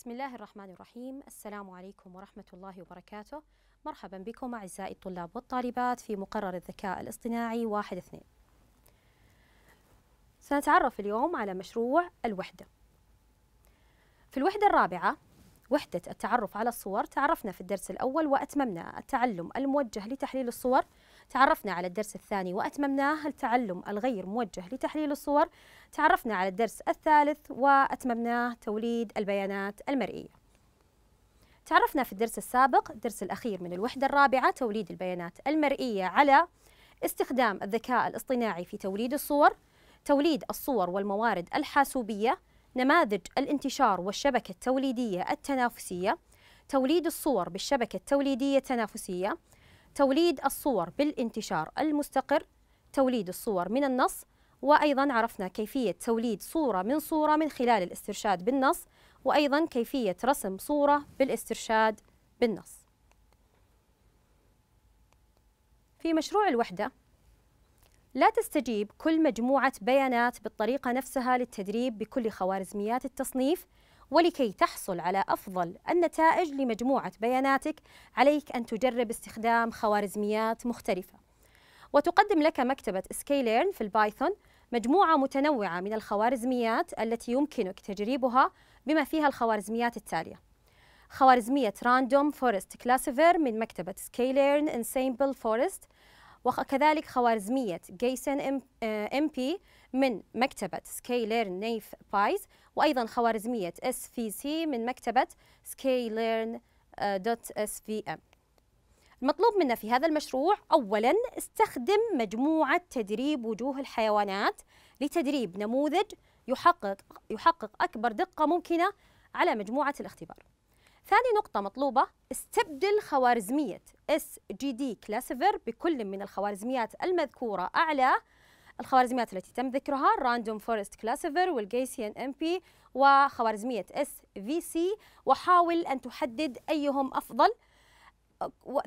بسم الله الرحمن الرحيم السلام عليكم ورحمة الله وبركاته مرحبا بكم أعزائي الطلاب والطالبات في مقرر الذكاء الاصطناعي واحد اثنين سنتعرف اليوم على مشروع الوحدة في الوحدة الرابعة وحدة التعرف على الصور تعرفنا في الدرس الأول وأتممنا التعلم الموجه لتحليل الصور تعرفنا على الدرس الثاني وأتممناه التعلم الغير موجه لتحليل الصور تعرفنا على الدرس الثالث وأتممناه توليد البيانات المرئية تعرفنا في الدرس السابق الدرس الأخير من الوحدة الرابعة توليد البيانات المرئية على استخدام الذكاء الاصطناعي في توليد الصور توليد الصور والموارد الحاسوبية نماذج الانتشار والشبكة التوليدية التنافسية توليد الصور بالشبكة التوليدية التنافسية توليد الصور بالانتشار المستقر توليد الصور من النص وأيضا عرفنا كيفية توليد صورة من صورة من خلال الاسترشاد بالنص وأيضا كيفية رسم صورة بالاسترشاد بالنص في مشروع الوحدة لا تستجيب كل مجموعة بيانات بالطريقة نفسها للتدريب بكل خوارزميات التصنيف ولكي تحصل على أفضل النتائج لمجموعة بياناتك عليك أن تجرب استخدام خوارزميات مختلفة وتقدم لك مكتبة سكيليرن في البايثون مجموعة متنوعة من الخوارزميات التي يمكنك تجريبها بما فيها الخوارزميات التالية خوارزمية راندوم فورست كلاسيفير من مكتبة سكيليرن انسيمبل فورست وكذلك خوارزمية جيسن آه، ام بي من مكتبة سكيلير نيف بايز وأيضا خوارزمية اس في سي من مكتبة سكيلير آه، دوت اس في ام المطلوب منا في هذا المشروع أولا استخدم مجموعة تدريب وجوه الحيوانات لتدريب نموذج يحقق, يحقق أكبر دقة ممكنة على مجموعة الاختبار ثاني نقطة مطلوبة استبدل خوارزمية اس جي دي كلاسيفر بكل من الخوارزميات المذكورة أعلى الخوارزميات التي تم ذكرها راندوم فورست كلاسيفر والجيسيان ام بي وخوارزمية اس في سي وحاول أن تحدد أيهم أفضل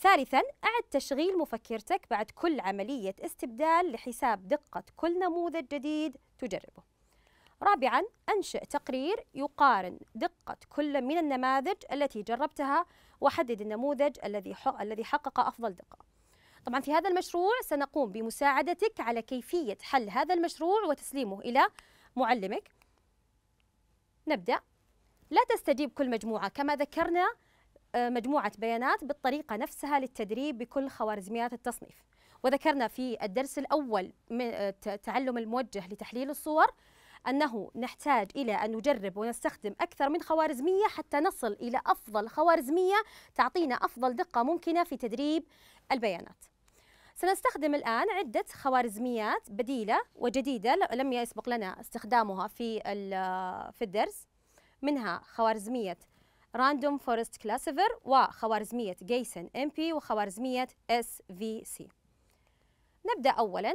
ثالثا أعد تشغيل مفكرتك بعد كل عملية استبدال لحساب دقة كل نموذج جديد تجربه رابعا أنشئ تقرير يقارن دقة كل من النماذج التي جربتها وحدد النموذج الذي الذي حقق أفضل دقة. طبعا في هذا المشروع سنقوم بمساعدتك على كيفية حل هذا المشروع وتسليمه إلى معلمك. نبدأ. لا تستجيب كل مجموعة كما ذكرنا آه، مجموعة بيانات بالطريقة نفسها للتدريب بكل خوارزميات التصنيف. وذكرنا في الدرس الأول آه، تعلم الموجه لتحليل الصور أنه نحتاج إلى أن نجرب ونستخدم أكثر من خوارزمية حتى نصل إلى أفضل خوارزمية تعطينا أفضل دقة ممكنة في تدريب البيانات سنستخدم الآن عدة خوارزميات بديلة وجديدة لم يسبق لنا استخدامها في في الدرس منها خوارزمية راندوم فورست Classifier وخوارزمية جيسن ام بي وخوارزمية اس في سي نبدأ أولا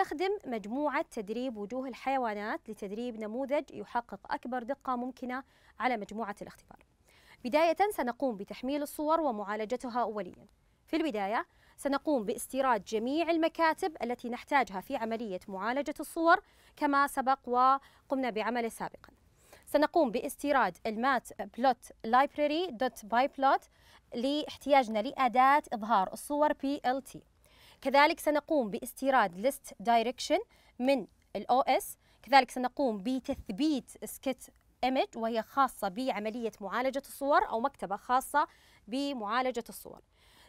نستخدم مجموعة تدريب وجوه الحيوانات لتدريب نموذج يحقق أكبر دقة ممكنة على مجموعة الاختبار بداية سنقوم بتحميل الصور ومعالجتها أوليا في البداية سنقوم باستيراد جميع المكاتب التي نحتاجها في عملية معالجة الصور كما سبق وقمنا بعمله سابقاً سنقوم باستيراد المات بلوت لايبراري دوت باي بلوت لاحتياجنا لأداة إظهار الصور PLT كذلك سنقوم باستيراد ليست دايركشن من الاو اس كذلك سنقوم بتثبيت سكت ايمج وهي خاصة بعملية معالجة الصور أو مكتبة خاصة بمعالجة الصور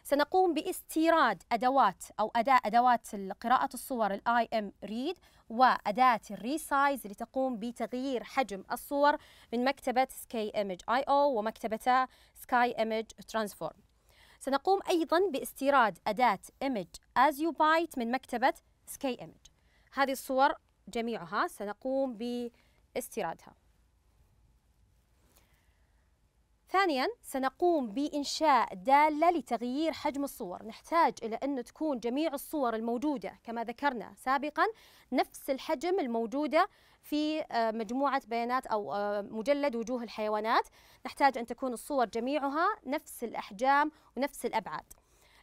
سنقوم باستيراد أدوات أو أداة أدوات قراءة الصور الاي ام ريد وأداة الريسايز لتقوم بتغيير حجم الصور من مكتبة سكاي ايمج اي او ومكتبة سكاي ايمج ترانسفورم سنقوم أيضا باستيراد أداة image as you byte من مكتبة sky image هذه الصور جميعها سنقوم باستيرادها ثانيا سنقوم بإنشاء دالة لتغيير حجم الصور نحتاج إلى أن تكون جميع الصور الموجودة كما ذكرنا سابقا نفس الحجم الموجودة في آه، مجموعة بيانات أو آه، مجلد وجوه الحيوانات نحتاج أن تكون الصور جميعها نفس الأحجام ونفس الأبعاد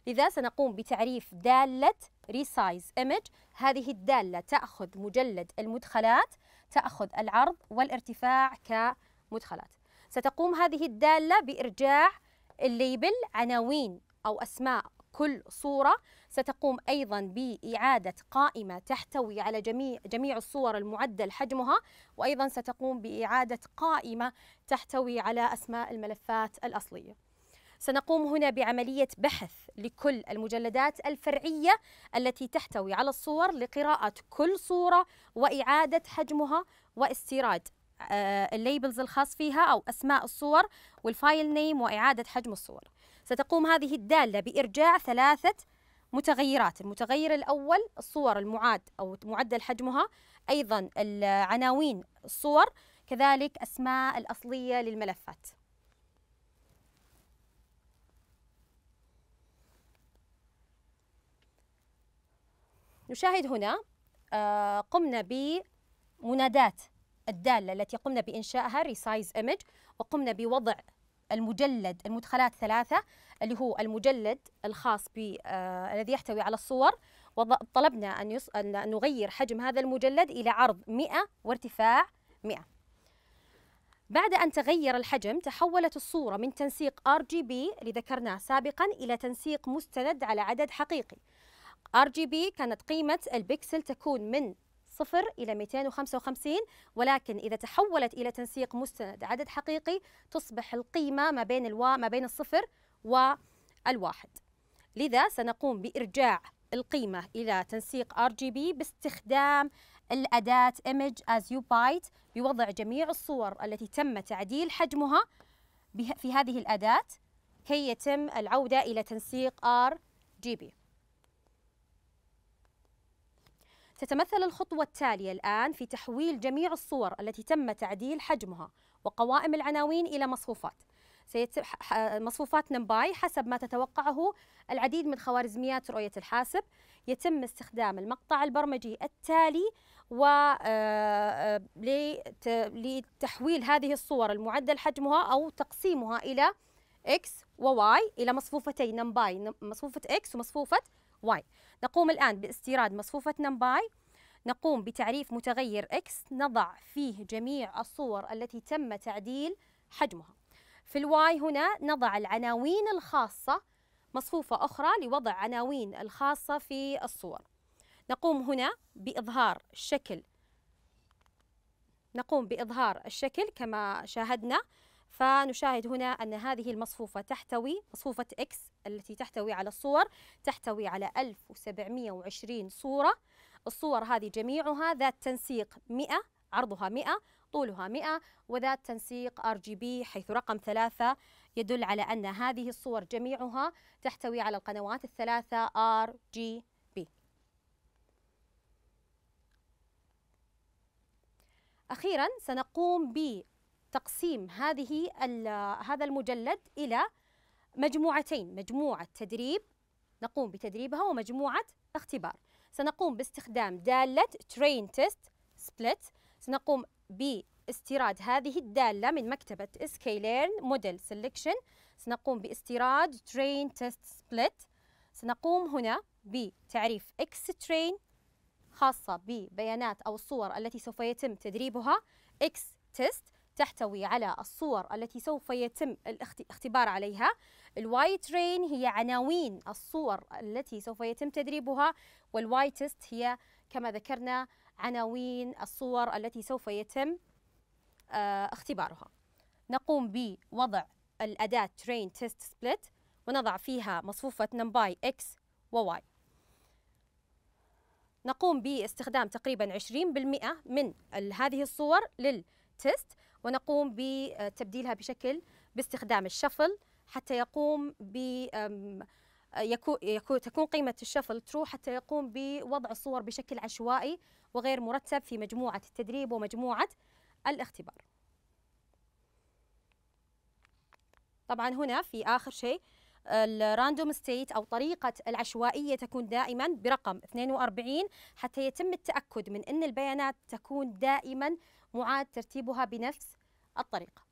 لذا سنقوم بتعريف دالة ريسايز ايمج هذه الدالة تأخذ مجلد المدخلات تأخذ العرض والارتفاع كمدخلات ستقوم هذه الدالة بإرجاع الليبل عناوين أو أسماء كل صورة ستقوم أيضا بإعادة قائمة تحتوي على جميع جميع الصور المعدل حجمها وأيضا ستقوم بإعادة قائمة تحتوي على أسماء الملفات الأصلية سنقوم هنا بعملية بحث لكل المجلدات الفرعية التي تحتوي على الصور لقراءة كل صورة وإعادة حجمها واستيراد آه، الليبلز الخاص فيها أو أسماء الصور والفايل نيم وإعادة حجم الصور ستقوم هذه الدالة بإرجاع ثلاثة متغيرات المتغير الأول الصور المعاد أو معدل حجمها أيضا العناوين الصور كذلك أسماء الأصلية للملفات نشاهد هنا آه، قمنا بمنادات الدالة التي قمنا بإنشائها ريسايز إيمج وقمنا بوضع المجلد المدخلات ثلاثة اللي هو المجلد الخاص ب آه الذي يحتوي على الصور وطلبنا أن, يص... أن نغير حجم هذا المجلد إلى عرض 100 وارتفاع 100 بعد أن تغير الحجم تحولت الصورة من تنسيق RGB اللي ذكرناه سابقا إلى تنسيق مستند على عدد حقيقي RGB كانت قيمة البكسل تكون من 0 إلى 255 ولكن إذا تحولت إلى تنسيق مستند عدد حقيقي تصبح القيمة ما بين الوا ما بين الصفر والواحد لذا سنقوم بإرجاع القيمة إلى تنسيق RGB باستخدام الأداة Image as you byte بوضع جميع الصور التي تم تعديل حجمها في هذه الأداة كي يتم العودة إلى تنسيق RGB تتمثل الخطوة التالية الآن في تحويل جميع الصور التي تم تعديل حجمها وقوائم العناوين إلى مصفوفات مصفوفات نمباي حسب ما تتوقعه العديد من خوارزميات رؤية الحاسب يتم استخدام المقطع البرمجي التالي و آه، آه، لتحويل هذه الصور المعدل حجمها أو تقسيمها إلى X و Y إلى مصفوفتي نمباي مصفوفة X ومصفوفة واي نقوم الآن باستيراد مصفوفة باي نقوم بتعريف متغير إكس نضع فيه جميع الصور التي تم تعديل حجمها في الواي هنا نضع العناوين الخاصة مصفوفة أخرى لوضع عناوين الخاصة في الصور نقوم هنا بإظهار الشكل نقوم بإظهار الشكل كما شاهدنا فنشاهد هنا أن هذه المصفوفة تحتوي مصفوفة إكس التي تحتوي على الصور تحتوي على 1720 صورة الصور هذه جميعها ذات تنسيق 100 عرضها 100 طولها 100 وذات تنسيق ار جي بي حيث رقم ثلاثة يدل على أن هذه الصور جميعها تحتوي على القنوات الثلاثة ار جي بي أخيرا سنقوم ب تقسيم هذه هذا المجلد إلى مجموعتين مجموعة تدريب نقوم بتدريبها ومجموعة اختبار سنقوم باستخدام دالة ترين تيست سبلت سنقوم باستيراد هذه الدالة من مكتبة scikit-learn موديل selection سنقوم باستيراد ترين تيست سبلت سنقوم هنا بتعريف اكس ترين خاصة ببيانات أو الصور التي سوف يتم تدريبها اكس تيست تحتوي على الصور التي سوف يتم الاختبار عليها الواي ترين هي عناوين الصور التي سوف يتم تدريبها والواي هي كما ذكرنا عناوين الصور التي سوف يتم آه، اختبارها نقوم بوضع الأداة train test split ونضع فيها مصفوفة نمباي x و y نقوم باستخدام تقريبا 20% من هذه الصور لل تيست ونقوم بتبديلها بشكل باستخدام الشفل حتى يقوم ب يكون تكون قيمة الشفل ترو حتى يقوم بوضع الصور بشكل عشوائي وغير مرتب في مجموعة التدريب ومجموعة الاختبار طبعا هنا في آخر شيء الراندوم ستيت أو طريقة العشوائية تكون دائما برقم 42 حتى يتم التأكد من أن البيانات تكون دائما معاد ترتيبها بنفس الطريقة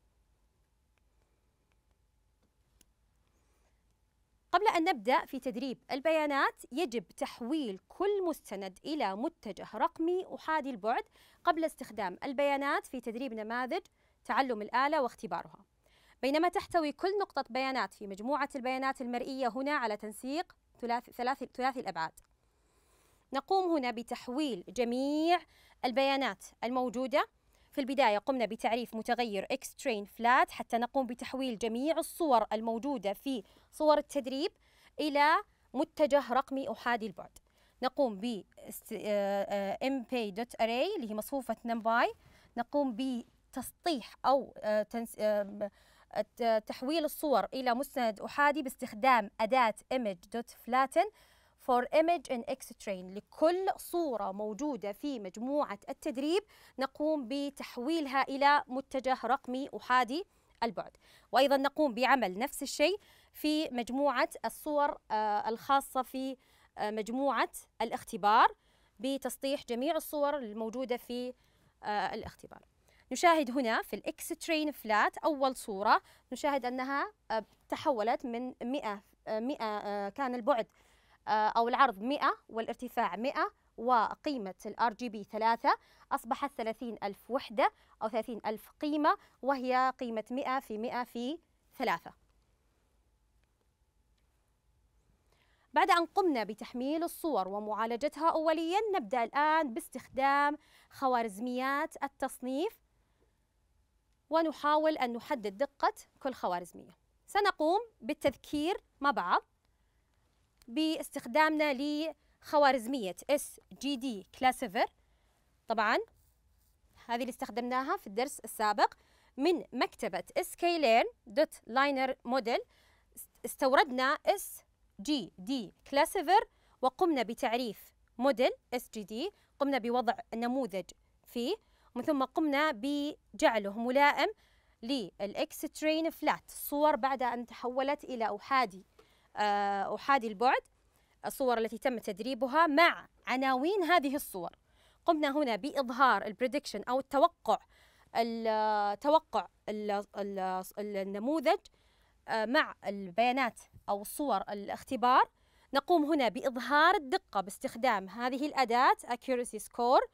قبل أن نبدأ في تدريب البيانات يجب تحويل كل مستند إلى متجه رقمي أحادي البعد قبل استخدام البيانات في تدريب نماذج تعلم الآلة واختبارها بينما تحتوي كل نقطة بيانات في مجموعة البيانات المرئية هنا على تنسيق ثلاثي, ثلاثي الأبعاد نقوم هنا بتحويل جميع البيانات الموجودة في البداية قمنا بتعريف متغير Extrain Flat حتى نقوم بتحويل جميع الصور الموجودة في صور التدريب إلى متجه رقمي أحادي البعد نقوم ب آه، آه، mp.array اللي هي مصفوفة numpy نقوم بتسطيح أو آه، تحويل الصور إلى مستند أحادي باستخدام أداة image.flatten for image in X train لكل صورة موجودة في مجموعة التدريب نقوم بتحويلها إلى متجه رقمي أحادي البعد وأيضا نقوم بعمل نفس الشيء في مجموعة الصور آه، الخاصة في آه، مجموعة الاختبار بتسطيح جميع الصور الموجودة في آه، الاختبار نشاهد هنا في الإكس ترين فلات أول صورة نشاهد أنها تحولت من 100 100 كان البعد آه، أو العرض 100 والارتفاع 100 وقيمة الار جي بي 3 أصبحت 30 ألف وحدة أو 30 ألف قيمة وهي قيمة 100 في 100 في 3 بعد أن قمنا بتحميل الصور ومعالجتها أوليا نبدأ الآن باستخدام خوارزميات التصنيف ونحاول أن نحدد دقة كل خوارزمية سنقوم بالتذكير مع بعض باستخدامنا لخوارزمية اس جي دي كلاسيفر طبعا هذه اللي استخدمناها في الدرس السابق من مكتبة دوت لاينر موديل استوردنا اس جي دي كلاسيفر وقمنا بتعريف موديل اس جي دي قمنا بوضع نموذج فيه ومن ثم قمنا بجعله ملائم للاكس ترين فلات صور بعد أن تحولت إلى أحادي آه، أحادي البعد الصور التي تم تدريبها مع عناوين هذه الصور قمنا هنا بإظهار البريدكشن أو التوقع التوقع النموذج آه، مع البيانات أو صور الاختبار نقوم هنا بإظهار الدقة باستخدام هذه الأداة Accuracy Score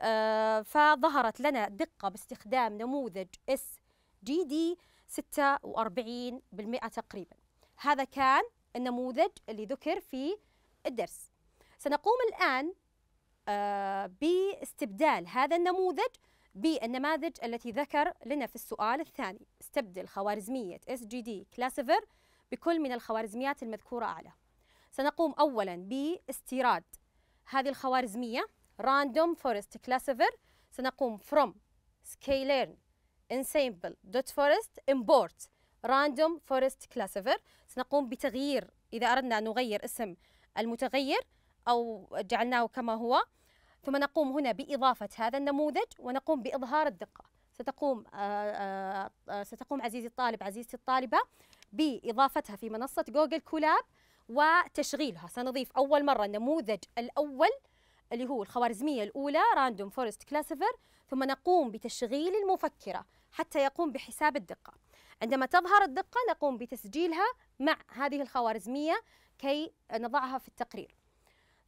آه، فظهرت لنا دقة باستخدام نموذج SGD 46% تقريباً هذا كان النموذج اللي ذكر في الدرس سنقوم الآن آه، باستبدال هذا النموذج بالنماذج التي ذكر لنا في السؤال الثاني استبدل خوارزمية SGD Classifier بكل من الخوارزميات المذكورة أعلى سنقوم أولا باستيراد هذه الخوارزمية random forest classifier سنقوم from scikit-learn ensemble.forest import راندوم فورست كلاسيفر سنقوم بتغيير إذا أردنا أن نغير اسم المتغير أو جعلناه كما هو ثم نقوم هنا بإضافة هذا النموذج ونقوم بإظهار الدقة ستقوم آآ آه، آآ آه، آه، ستقوم عزيزي الطالب عزيزتي الطالبة بإضافتها في منصة جوجل كولاب وتشغيلها سنضيف أول مرة النموذج الأول اللي هو الخوارزمية الأولى راندوم فورست كلاسيفر ثم نقوم بتشغيل المفكرة حتى يقوم بحساب الدقة عندما تظهر الدقة نقوم بتسجيلها مع هذه الخوارزمية كي نضعها في التقرير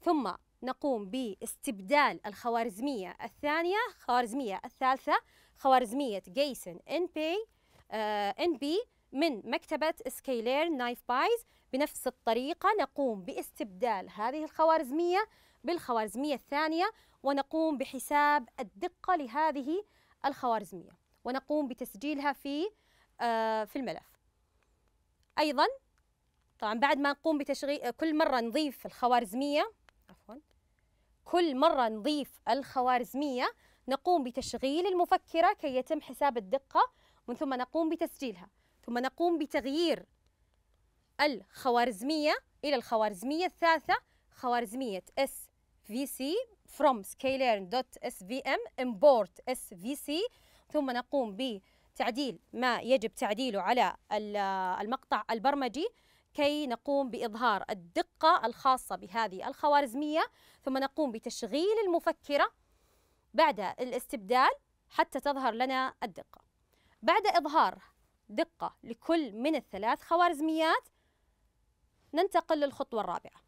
ثم نقوم باستبدال الخوارزمية الثانية خوارزمية الثالثة خوارزمية جيسن ان بي ان آه، بي من مكتبة سكيلير نايف بايز بنفس الطريقة نقوم باستبدال هذه الخوارزمية بالخوارزمية الثانية ونقوم بحساب الدقة لهذه الخوارزمية ونقوم بتسجيلها في آه، في الملف ايضا طبعا بعد ما نقوم بتشغيل آه، كل مره نضيف الخوارزميه عفوا كل مره نضيف الخوارزميه نقوم بتشغيل المفكره كي يتم حساب الدقه ومن ثم نقوم بتسجيلها ثم نقوم بتغيير الخوارزميه الى الخوارزميه الثالثه خوارزميه اس في سي from scalearn.svm import svc ثم نقوم ب تعديل ما يجب تعديله على المقطع البرمجي كي نقوم بإظهار الدقة الخاصة بهذه الخوارزمية ثم نقوم بتشغيل المفكرة بعد الاستبدال حتى تظهر لنا الدقة بعد إظهار دقة لكل من الثلاث خوارزميات ننتقل للخطوة الرابعة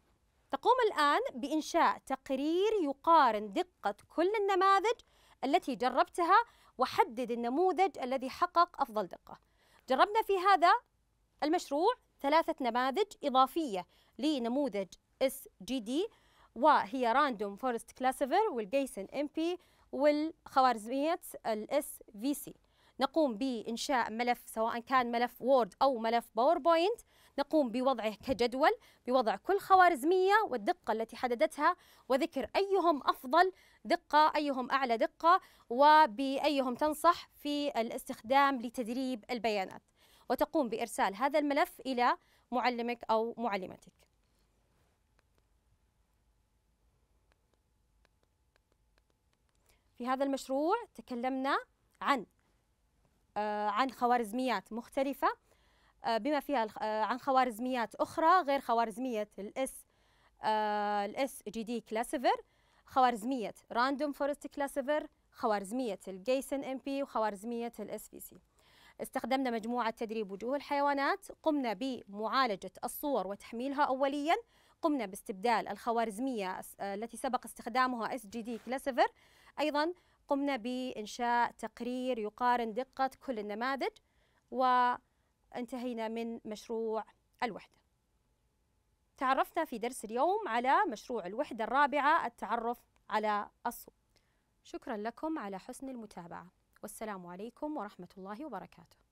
تقوم الآن بإنشاء تقرير يقارن دقة كل النماذج التي جربتها وحدد النموذج الذي حقق أفضل دقة جربنا في هذا المشروع ثلاثة نماذج إضافية لنموذج اس جي دي وهي راندوم فورست كلاسيفر والجيسن ام بي والخوارزمية الاس في سي نقوم بإنشاء ملف سواء كان ملف وورد أو ملف باوربوينت نقوم بوضعه كجدول بوضع كل خوارزمية والدقة التي حددتها وذكر أيهم أفضل دقة أيهم أعلى دقة وبأيهم تنصح في الاستخدام لتدريب البيانات وتقوم بإرسال هذا الملف إلى معلمك أو معلمتك في هذا المشروع تكلمنا عن آه، عن خوارزميات مختلفة آه، بما فيها آه، عن خوارزميات أخرى غير خوارزمية الاس الاس جي دي كلاسيفر خوارزمية راندوم فورست كلاسيفر خوارزمية الجيسن ام بي وخوارزمية الاس في سي استخدمنا مجموعة تدريب وجوه الحيوانات قمنا بمعالجة الصور وتحميلها أولياً قمنا باستبدال الخوارزمية آه، التي سبق استخدامها اس جي دي كلاسيفر أيضا قمنا بإنشاء تقرير يقارن دقة كل النماذج و انتهينا من مشروع الوحدة تعرفنا في درس اليوم على مشروع الوحدة الرابعة التعرف على الصوت شكرا لكم على حسن المتابعة والسلام عليكم ورحمة الله وبركاته